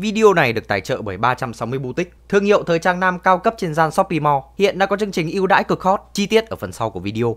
Video này được tài trợ bởi 360 Boutique, thương hiệu thời trang nam cao cấp trên gian Shopee Mall. Hiện đã có chương trình ưu đãi cực hot, chi tiết ở phần sau của video.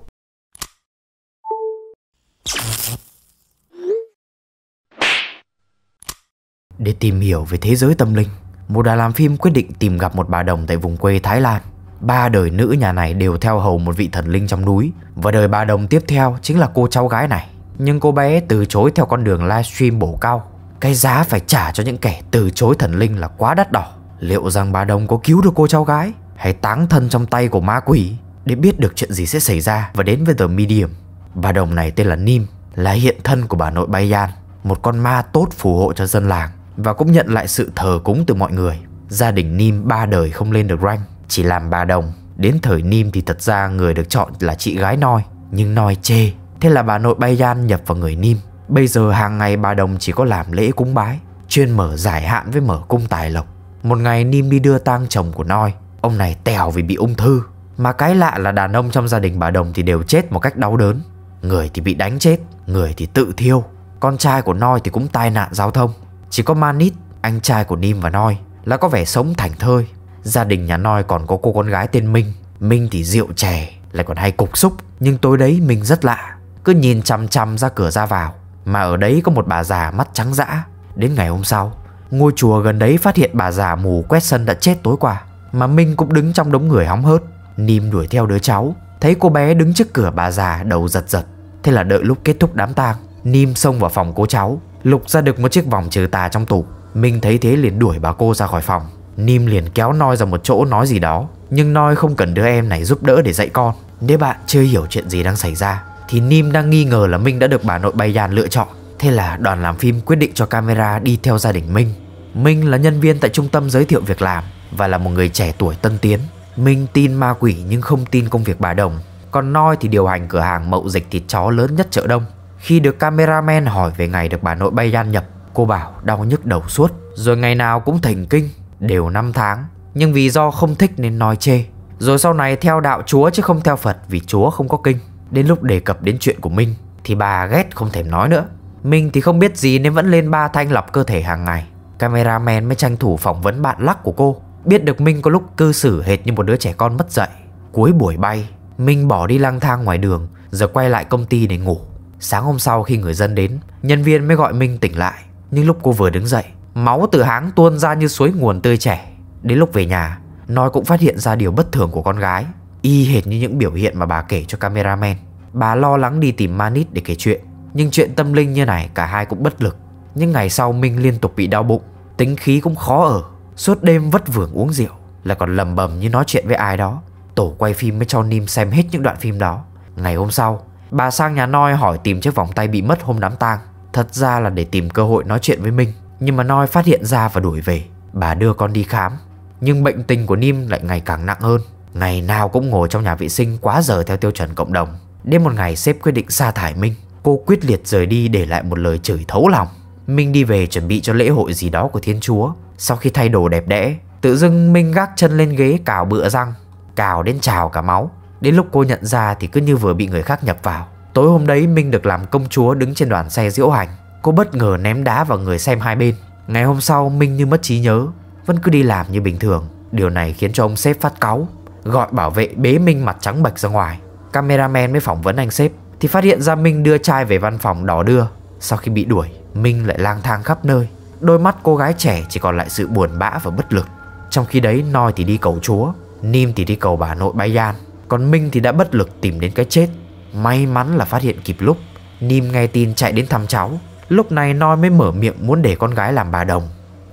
Để tìm hiểu về thế giới tâm linh, một đà làm phim quyết định tìm gặp một bà đồng tại vùng quê Thái Lan. Ba đời nữ nhà này đều theo hầu một vị thần linh trong núi và đời bà đồng tiếp theo chính là cô cháu gái này. Nhưng cô bé từ chối theo con đường livestream bổ cao cái giá phải trả cho những kẻ từ chối thần linh là quá đắt đỏ Liệu rằng bà Đồng có cứu được cô cháu gái Hay táng thân trong tay của ma quỷ Để biết được chuyện gì sẽ xảy ra Và đến với The Medium Bà Đồng này tên là Nim Là hiện thân của bà nội bay Bayan Một con ma tốt phù hộ cho dân làng Và cũng nhận lại sự thờ cúng từ mọi người Gia đình Nim ba đời không lên được rank Chỉ làm bà Đồng Đến thời Nim thì thật ra người được chọn là chị gái Noi Nhưng Noi chê Thế là bà nội bay Bayan nhập vào người Nim Bây giờ hàng ngày bà Đồng chỉ có làm lễ cúng bái, chuyên mở giải hạn với mở cung tài lộc. Một ngày Nim đi đưa tang chồng của Noi, ông này tèo vì bị ung thư. Mà cái lạ là đàn ông trong gia đình bà Đồng thì đều chết một cách đau đớn. Người thì bị đánh chết, người thì tự thiêu. Con trai của Noi thì cũng tai nạn giao thông. Chỉ có Manit, anh trai của Nim và Noi là có vẻ sống thảnh thơi. Gia đình nhà Noi còn có cô con gái tên Minh. Minh thì rượu chè, lại còn hay cục xúc. Nhưng tối đấy minh rất lạ, cứ nhìn chăm chăm ra cửa ra vào. Mà ở đấy có một bà già mắt trắng dã Đến ngày hôm sau Ngôi chùa gần đấy phát hiện bà già mù quét sân đã chết tối qua Mà Minh cũng đứng trong đống người hóng hớt Nìm đuổi theo đứa cháu Thấy cô bé đứng trước cửa bà già đầu giật giật Thế là đợi lúc kết thúc đám tang Nim xông vào phòng cô cháu Lục ra được một chiếc vòng trừ tà trong tủ Minh thấy thế liền đuổi bà cô ra khỏi phòng Nim liền kéo Noi ra một chỗ nói gì đó Nhưng Noi không cần đứa em này giúp đỡ để dạy con Nếu bạn chưa hiểu chuyện gì đang xảy ra thì Nim đang nghi ngờ là Minh đã được bà nội Bay Dàn lựa chọn. Thế là đoàn làm phim quyết định cho camera đi theo gia đình Minh. Minh là nhân viên tại trung tâm giới thiệu việc làm và là một người trẻ tuổi tân tiến. Minh tin ma quỷ nhưng không tin công việc bà Đồng. Còn Noi thì điều hành cửa hàng mậu dịch thịt chó lớn nhất chợ đông. Khi được cameraman hỏi về ngày được bà nội Bay Dàn nhập, cô bảo đau nhức đầu suốt, rồi ngày nào cũng thỉnh kinh, đều năm tháng. Nhưng vì do không thích nên nói chê. Rồi sau này theo đạo Chúa chứ không theo Phật vì Chúa không có kinh. Đến lúc đề cập đến chuyện của Minh Thì bà ghét không thèm nói nữa Minh thì không biết gì nên vẫn lên ba thanh lọc cơ thể hàng ngày Cameraman mới tranh thủ phỏng vấn bạn lắc của cô Biết được Minh có lúc cư xử hệt như một đứa trẻ con mất dạy Cuối buổi bay Minh bỏ đi lang thang ngoài đường Giờ quay lại công ty để ngủ Sáng hôm sau khi người dân đến Nhân viên mới gọi Minh tỉnh lại Nhưng lúc cô vừa đứng dậy Máu từ háng tuôn ra như suối nguồn tươi trẻ Đến lúc về nhà Nói cũng phát hiện ra điều bất thường của con gái y hệt như những biểu hiện mà bà kể cho cameraman. Bà lo lắng đi tìm Manit để kể chuyện, nhưng chuyện tâm linh như này cả hai cũng bất lực. Những ngày sau Minh liên tục bị đau bụng, tính khí cũng khó ở, suốt đêm vất vưởng uống rượu, là còn lầm bầm như nói chuyện với ai đó. Tổ quay phim mới cho Nim xem hết những đoạn phim đó. Ngày hôm sau, bà sang nhà Noi hỏi tìm chiếc vòng tay bị mất hôm đám tang. Thật ra là để tìm cơ hội nói chuyện với Minh, nhưng mà Noi phát hiện ra và đuổi về. Bà đưa con đi khám, nhưng bệnh tình của Nim lại ngày càng nặng hơn. Ngày nào cũng ngồi trong nhà vệ sinh quá giờ theo tiêu chuẩn cộng đồng Đến một ngày sếp quyết định sa thải Minh Cô quyết liệt rời đi để lại một lời chửi thấu lòng Minh đi về chuẩn bị cho lễ hội gì đó của Thiên Chúa Sau khi thay đồ đẹp đẽ Tự dưng Minh gác chân lên ghế cào bựa răng Cào đến trào cả máu Đến lúc cô nhận ra thì cứ như vừa bị người khác nhập vào Tối hôm đấy Minh được làm công chúa đứng trên đoàn xe diễu hành Cô bất ngờ ném đá vào người xem hai bên Ngày hôm sau Minh như mất trí nhớ Vẫn cứ đi làm như bình thường Điều này khiến cho ông sếp phát cáu Gọi bảo vệ bế Minh mặt trắng bạch ra ngoài Cameraman mới phỏng vấn anh sếp Thì phát hiện ra Minh đưa trai về văn phòng đỏ đưa Sau khi bị đuổi Minh lại lang thang khắp nơi Đôi mắt cô gái trẻ chỉ còn lại sự buồn bã và bất lực Trong khi đấy Noi thì đi cầu chúa Nim thì đi cầu bà nội Bay Gian Còn Minh thì đã bất lực tìm đến cái chết May mắn là phát hiện kịp lúc Nim nghe tin chạy đến thăm cháu Lúc này Noi mới mở miệng muốn để con gái làm bà đồng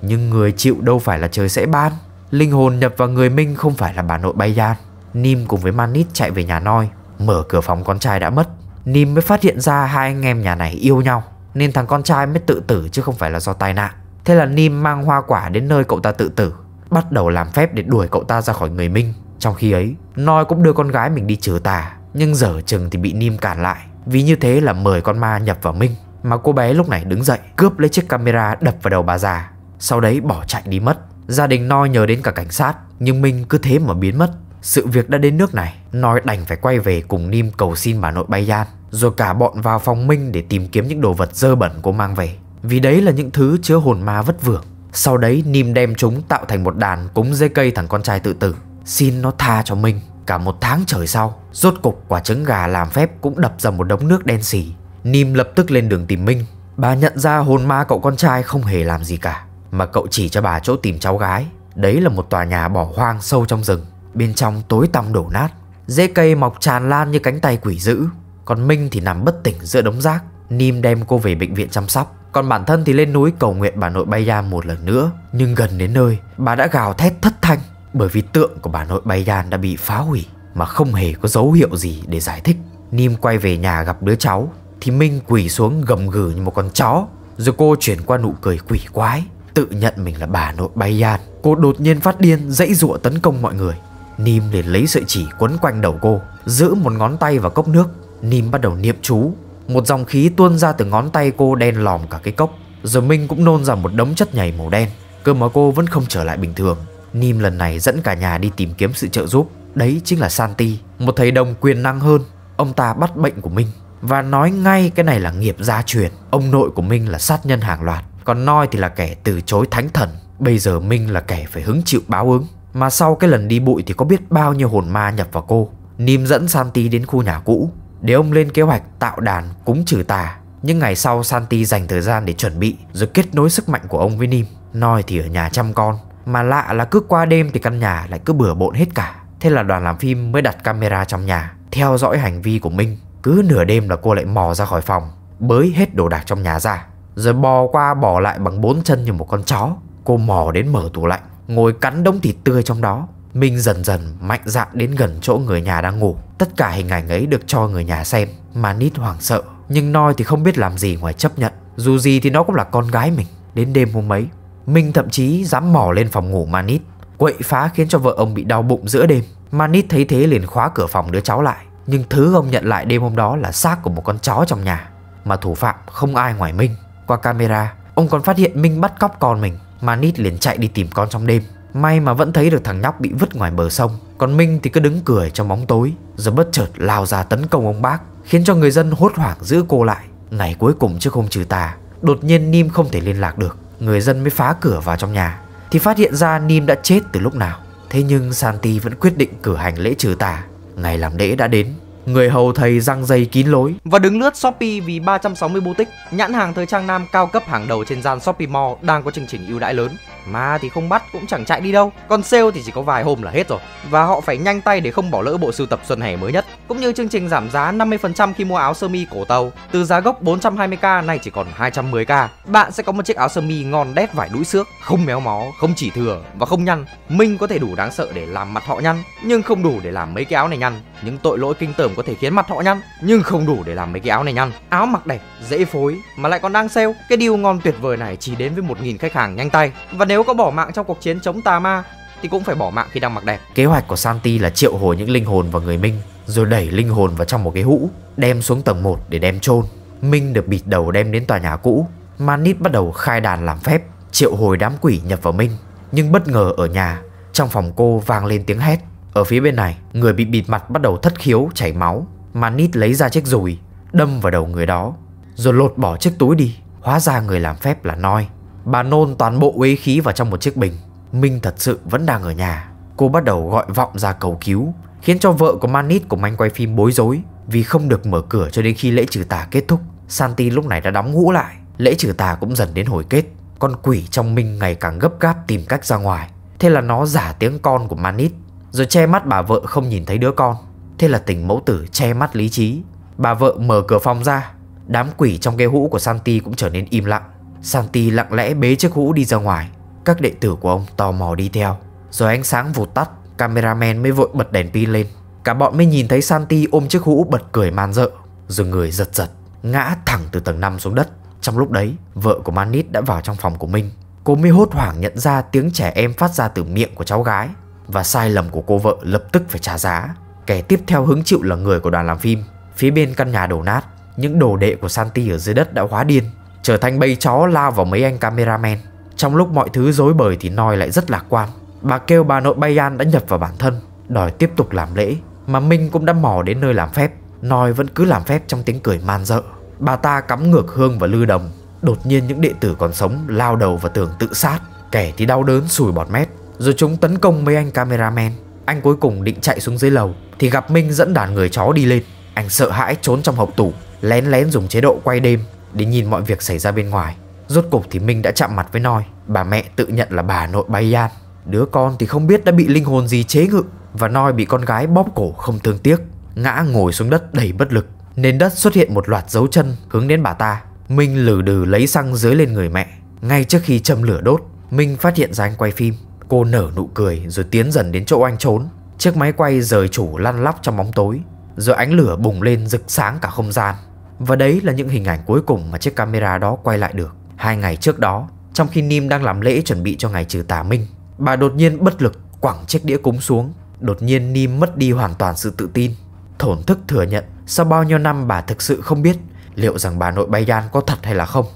Nhưng người chịu đâu phải là trời sẽ ban Linh hồn nhập vào người Minh không phải là bà nội bay gian Nim cùng với Manit chạy về nhà Noi Mở cửa phòng con trai đã mất Nim mới phát hiện ra hai anh em nhà này yêu nhau Nên thằng con trai mới tự tử chứ không phải là do tai nạn Thế là Nim mang hoa quả đến nơi cậu ta tự tử Bắt đầu làm phép để đuổi cậu ta ra khỏi người Minh Trong khi ấy Noi cũng đưa con gái mình đi trừ tà Nhưng dở chừng thì bị Nim cản lại Vì như thế là mời con ma nhập vào Minh Mà cô bé lúc này đứng dậy Cướp lấy chiếc camera đập vào đầu bà già Sau đấy bỏ chạy đi mất Gia đình Noi nhờ đến cả cảnh sát Nhưng Minh cứ thế mà biến mất Sự việc đã đến nước này Noi đành phải quay về cùng Nim cầu xin bà nội bay gian Rồi cả bọn vào phòng Minh để tìm kiếm những đồ vật dơ bẩn cô mang về Vì đấy là những thứ chứa hồn ma vất vưởng Sau đấy Nim đem chúng tạo thành một đàn cúng dây cây thằng con trai tự tử Xin nó tha cho Minh Cả một tháng trời sau Rốt cục quả trứng gà làm phép cũng đập ra một đống nước đen xỉ Nim lập tức lên đường tìm Minh Bà nhận ra hồn ma cậu con trai không hề làm gì cả mà cậu chỉ cho bà chỗ tìm cháu gái Đấy là một tòa nhà bỏ hoang sâu trong rừng Bên trong tối tăm đổ nát Dễ cây mọc tràn lan như cánh tay quỷ dữ Còn Minh thì nằm bất tỉnh giữa đống rác Nim đem cô về bệnh viện chăm sóc Còn bản thân thì lên núi cầu nguyện bà nội bay ra một lần nữa Nhưng gần đến nơi Bà đã gào thét thất thanh Bởi vì tượng của bà nội bay đan đã bị phá hủy Mà không hề có dấu hiệu gì để giải thích Nim quay về nhà gặp đứa cháu Thì Minh quỳ xuống gầm gừ như một con chó Rồi cô chuyển qua nụ cười quỷ quái tự nhận mình là bà nội Bayan Cô đột nhiên phát điên dãy dụa tấn công mọi người Nim liền lấy sợi chỉ quấn quanh đầu cô Giữ một ngón tay vào cốc nước Nim bắt đầu niệm chú Một dòng khí tuôn ra từ ngón tay cô đen lòm cả cái cốc Giờ Minh cũng nôn ra một đống chất nhảy màu đen Cơ mà cô vẫn không trở lại bình thường Nim lần này dẫn cả nhà đi tìm kiếm sự trợ giúp Đấy chính là Santi Một thầy đồng quyền năng hơn Ông ta bắt bệnh của Minh Và nói ngay cái này là nghiệp gia truyền Ông nội của Minh là sát nhân hàng loạt còn Noi thì là kẻ từ chối thánh thần Bây giờ Minh là kẻ phải hứng chịu báo ứng Mà sau cái lần đi bụi thì có biết bao nhiêu hồn ma nhập vào cô Nim dẫn Santi đến khu nhà cũ Để ông lên kế hoạch tạo đàn cúng trừ tà Nhưng ngày sau Santi dành thời gian để chuẩn bị Rồi kết nối sức mạnh của ông với Nim Noi thì ở nhà chăm con Mà lạ là cứ qua đêm thì căn nhà lại cứ bừa bộn hết cả Thế là đoàn làm phim mới đặt camera trong nhà Theo dõi hành vi của Minh Cứ nửa đêm là cô lại mò ra khỏi phòng Bới hết đồ đạc trong nhà ra rồi bò qua bỏ lại bằng bốn chân như một con chó Cô mò đến mở tủ lạnh Ngồi cắn đống thịt tươi trong đó Minh dần dần mạnh dạn đến gần chỗ người nhà đang ngủ Tất cả hình ảnh ấy được cho người nhà xem Mà nít hoảng sợ Nhưng Noi thì không biết làm gì ngoài chấp nhận Dù gì thì nó cũng là con gái mình Đến đêm hôm ấy Minh thậm chí dám mò lên phòng ngủ Manit Quậy phá khiến cho vợ ông bị đau bụng giữa đêm Manit thấy thế liền khóa cửa phòng đứa cháu lại Nhưng thứ ông nhận lại đêm hôm đó là xác của một con chó trong nhà Mà thủ phạm không ai ngoài Minh qua camera Ông còn phát hiện Minh bắt cóc con mình Mà Nít liền chạy đi tìm con trong đêm May mà vẫn thấy được thằng nhóc bị vứt ngoài bờ sông Còn Minh thì cứ đứng cười trong bóng tối Rồi bất chợt lao ra tấn công ông bác Khiến cho người dân hốt hoảng giữ cô lại Ngày cuối cùng trước hôm trừ tà Đột nhiên Nim không thể liên lạc được Người dân mới phá cửa vào trong nhà Thì phát hiện ra Nim đã chết từ lúc nào Thế nhưng Santi vẫn quyết định cử hành lễ trừ tà Ngày làm lễ đã đến Người hầu thầy răng dây kín lối Và đứng lướt Shopee vì 360 boutique Nhãn hàng thời trang nam cao cấp hàng đầu trên gian Shopee Mall đang có chương trình ưu đãi lớn Ma thì không bắt cũng chẳng chạy đi đâu Còn sale thì chỉ có vài hôm là hết rồi Và họ phải nhanh tay để không bỏ lỡ bộ sưu tập xuân hè mới nhất Cũng như chương trình giảm giá 50% khi mua áo sơ mi cổ tàu Từ giá gốc 420k nay chỉ còn 210k Bạn sẽ có một chiếc áo sơ mi ngon đét vải đũi xước Không méo mó, không chỉ thừa và không nhăn Minh có thể đủ đáng sợ để làm mặt họ nhăn Nhưng không đủ để làm mấy cái áo này nhăn Những tội lỗi kinh tởm có thể khiến mặt họ nhăn Nhưng không đủ để làm mấy cái áo này nhăn Áo mặc đẹp, dễ phối mà lại còn đang sale Cái điều ngon tuyệt vời này chỉ đến với 1.000 khách hàng nhanh tay Và nếu có bỏ mạng trong cuộc chiến chống tà ma thì cũng phải bỏ mạng khi đang mặc đẹp. Kế hoạch của Santi là triệu hồi những linh hồn vào người Minh, rồi đẩy linh hồn vào trong một cái hũ, đem xuống tầng 1 để đem chôn. Minh được bịt đầu đem đến tòa nhà cũ, Manit bắt đầu khai đàn làm phép, triệu hồi đám quỷ nhập vào Minh. Nhưng bất ngờ ở nhà, trong phòng cô vang lên tiếng hét. Ở phía bên này, người bị bịt mặt bắt đầu thất khiếu, chảy máu. Manit lấy ra chiếc dùi, đâm vào đầu người đó, rồi lột bỏ chiếc túi đi. Hóa ra người làm phép là Noi. Bà nôn toàn bộ uế khí vào trong một chiếc bình Minh thật sự vẫn đang ở nhà Cô bắt đầu gọi vọng ra cầu cứu Khiến cho vợ của Manit cùng anh quay phim bối rối Vì không được mở cửa cho đến khi lễ trừ tà kết thúc Santi lúc này đã đóng ngũ lại Lễ trừ tà cũng dần đến hồi kết Con quỷ trong Minh ngày càng gấp gáp tìm cách ra ngoài Thế là nó giả tiếng con của Manit Rồi che mắt bà vợ không nhìn thấy đứa con Thế là tình mẫu tử che mắt lý trí Bà vợ mở cửa phòng ra Đám quỷ trong cái hũ của Santi cũng trở nên im lặng Santi lặng lẽ bế chiếc hũ đi ra ngoài Các đệ tử của ông tò mò đi theo Rồi ánh sáng vụt tắt Cameraman mới vội bật đèn pin lên Cả bọn mới nhìn thấy Santi ôm chiếc hũ bật cười man dợ Rồi người giật giật Ngã thẳng từ tầng 5 xuống đất Trong lúc đấy vợ của Manit đã vào trong phòng của mình Cô mới hốt hoảng nhận ra tiếng trẻ em phát ra từ miệng của cháu gái Và sai lầm của cô vợ lập tức phải trả giá Kẻ tiếp theo hứng chịu là người của đoàn làm phim Phía bên căn nhà đổ nát Những đồ đệ của Santi ở dưới đất đã hóa điên trở thành bầy chó lao vào mấy anh cameraman. Trong lúc mọi thứ rối bời thì Noi lại rất lạc quan. Bà kêu bà nội Bayan đã nhập vào bản thân, đòi tiếp tục làm lễ, mà Minh cũng đã mò đến nơi làm phép. Noi vẫn cứ làm phép trong tiếng cười man dợ. Bà ta cắm ngược hương và lư đồng, đột nhiên những đệ tử còn sống lao đầu vào tường tự sát, kẻ thì đau đớn sùi bọt mép, rồi chúng tấn công mấy anh cameraman. Anh cuối cùng định chạy xuống dưới lầu thì gặp Minh dẫn đàn người chó đi lên. Anh sợ hãi trốn trong hộp tủ, lén lén dùng chế độ quay đêm để nhìn mọi việc xảy ra bên ngoài Rốt cục thì Minh đã chạm mặt với Noi Bà mẹ tự nhận là bà nội bay an Đứa con thì không biết đã bị linh hồn gì chế ngự Và Noi bị con gái bóp cổ không thương tiếc Ngã ngồi xuống đất đầy bất lực Nền đất xuất hiện một loạt dấu chân hướng đến bà ta Minh lử đừ lấy xăng dưới lên người mẹ Ngay trước khi châm lửa đốt Minh phát hiện ra anh quay phim Cô nở nụ cười rồi tiến dần đến chỗ anh trốn Chiếc máy quay rời chủ lăn lóc trong bóng tối Rồi ánh lửa bùng lên rực sáng cả không gian và đấy là những hình ảnh cuối cùng mà chiếc camera đó quay lại được. Hai ngày trước đó, trong khi Nim đang làm lễ chuẩn bị cho ngày trừ tà minh, bà đột nhiên bất lực quẳng chiếc đĩa cúng xuống. Đột nhiên Nim mất đi hoàn toàn sự tự tin. Thổn thức thừa nhận sau bao nhiêu năm bà thực sự không biết liệu rằng bà nội Bayan có thật hay là không.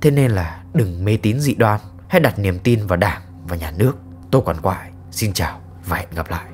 Thế nên là đừng mê tín dị đoan, hãy đặt niềm tin vào đảng và nhà nước. Tô Quản Quại xin chào và hẹn gặp lại.